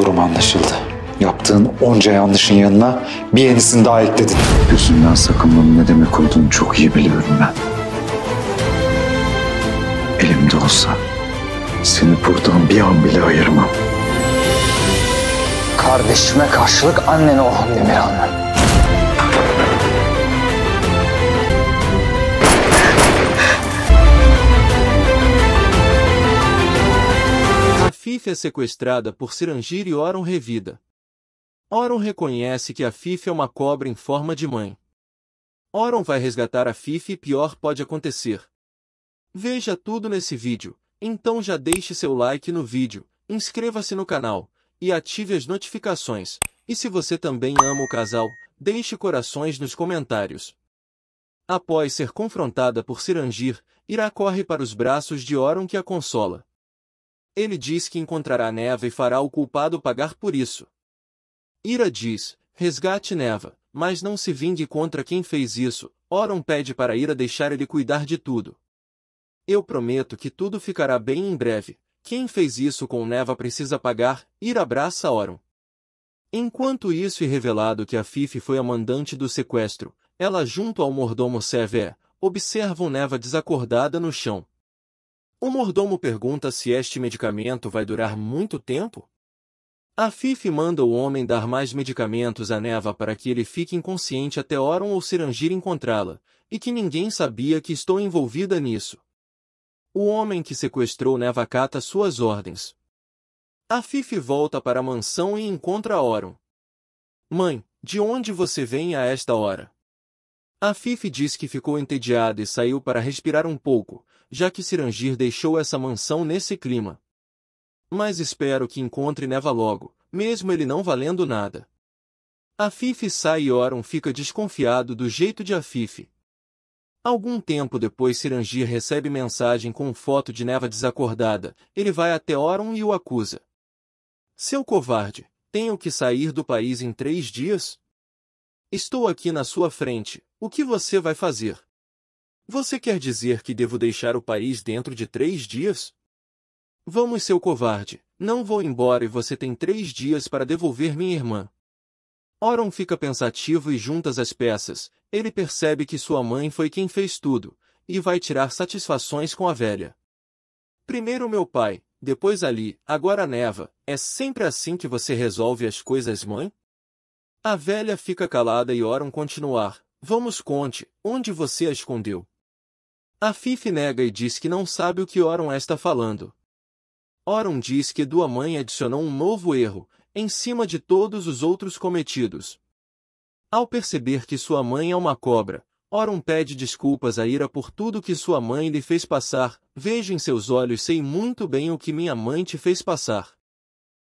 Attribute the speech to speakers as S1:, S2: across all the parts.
S1: Durum anlaşıldı. Yaptığın onca yanlışın yanına bir yenisini daha ekledin. Gözünden sakınmanın ne demek olduğunu çok iyi biliyorum ben. Elimde olsa seni buradan bir an bile ayırmam. Kardeşime karşılık annene Orhan Demirhan'la. é sequestrada por Sirangir e Oron revida. Oron reconhece que a Fife é uma cobra em forma de mãe. Oron vai resgatar a Fife e pior pode acontecer. Veja tudo nesse vídeo, então já deixe seu like no vídeo, inscreva-se no canal, e ative as notificações. E se você também ama o casal, deixe corações nos comentários. Após ser confrontada por Sirangir, Ira corre para os braços de Oron que a consola. Ele diz que encontrará Neva e fará o culpado pagar por isso. Ira diz, resgate Neva, mas não se vingue contra quem fez isso, Oron pede para Ira deixar ele cuidar de tudo. Eu prometo que tudo ficará bem em breve, quem fez isso com Neva precisa pagar, Ira abraça Oron. Enquanto isso e revelado que a Fifi foi a mandante do sequestro, ela junto ao mordomo Sever, observam Neva desacordada no chão. O mordomo pergunta se este medicamento vai durar muito tempo. A Fife manda o homem dar mais medicamentos a Neva para que ele fique inconsciente até Oron ou Serangir encontrá-la, e que ninguém sabia que estou envolvida nisso. O homem que sequestrou Neva cata suas ordens. A Fife volta para a mansão e encontra Oron. Mãe, de onde você vem a esta hora? A Fifi diz que ficou entediada e saiu para respirar um pouco, já que Sirangir deixou essa mansão nesse clima. Mas espero que encontre Neva logo, mesmo ele não valendo nada. A Fifi sai e Oron fica desconfiado do jeito de a Fifi. Algum tempo depois Sirangir recebe mensagem com foto de Neva desacordada, ele vai até Oron e o acusa. Seu covarde, tenho que sair do país em três dias? Estou aqui na sua frente. O que você vai fazer? Você quer dizer que devo deixar o país dentro de três dias? Vamos, seu covarde. Não vou embora e você tem três dias para devolver minha irmã. Oron fica pensativo e juntas as peças. Ele percebe que sua mãe foi quem fez tudo, e vai tirar satisfações com a velha. Primeiro meu pai, depois ali, agora neva. É sempre assim que você resolve as coisas, mãe? A velha fica calada e oram continuar. Vamos conte, onde você a escondeu? A Fife nega e diz que não sabe o que Oron está falando. Oron diz que Dua Mãe adicionou um novo erro, em cima de todos os outros cometidos. Ao perceber que sua mãe é uma cobra, Oron pede desculpas a Ira por tudo que sua mãe lhe fez passar, vejo em seus olhos sei muito bem o que minha mãe te fez passar.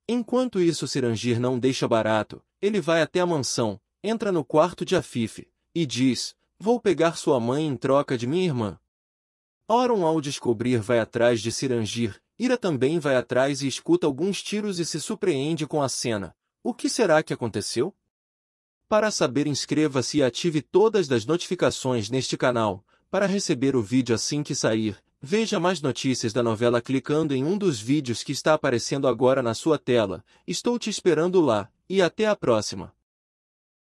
S1: Enquanto isso Sirangir não deixa barato, ele vai até a mansão, entra no quarto de Afife, e diz, vou pegar sua mãe em troca de minha irmã. Oron ao descobrir vai atrás de Sirangir. Ira também vai atrás e escuta alguns tiros e se surpreende com a cena. O que será que aconteceu? Para saber inscreva-se e ative todas as notificações neste canal, para receber o vídeo assim que sair, Veja mais notícias da novela clicando em um dos vídeos que está aparecendo agora na sua tela. Estou te esperando lá, e até a próxima!